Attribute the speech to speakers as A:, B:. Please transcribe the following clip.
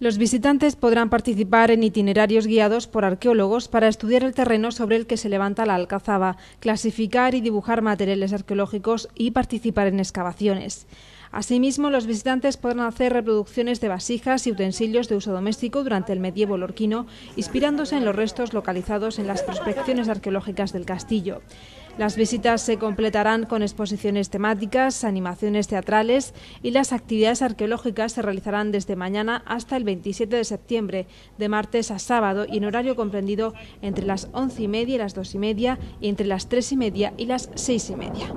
A: Los visitantes podrán participar en itinerarios guiados por arqueólogos para estudiar el terreno sobre el que se levanta la alcazaba, clasificar y dibujar materiales arqueológicos y participar en excavaciones. Asimismo, los visitantes podrán hacer reproducciones de vasijas y utensilios de uso doméstico durante el medievo lorquino, inspirándose en los restos localizados en las prospecciones arqueológicas del castillo. Las visitas se completarán con exposiciones temáticas, animaciones teatrales y las actividades arqueológicas se realizarán desde mañana hasta el 27 de septiembre, de martes a sábado y en horario comprendido entre las 11 y media y las 2 y media y entre las 3 y media y las 6 y media.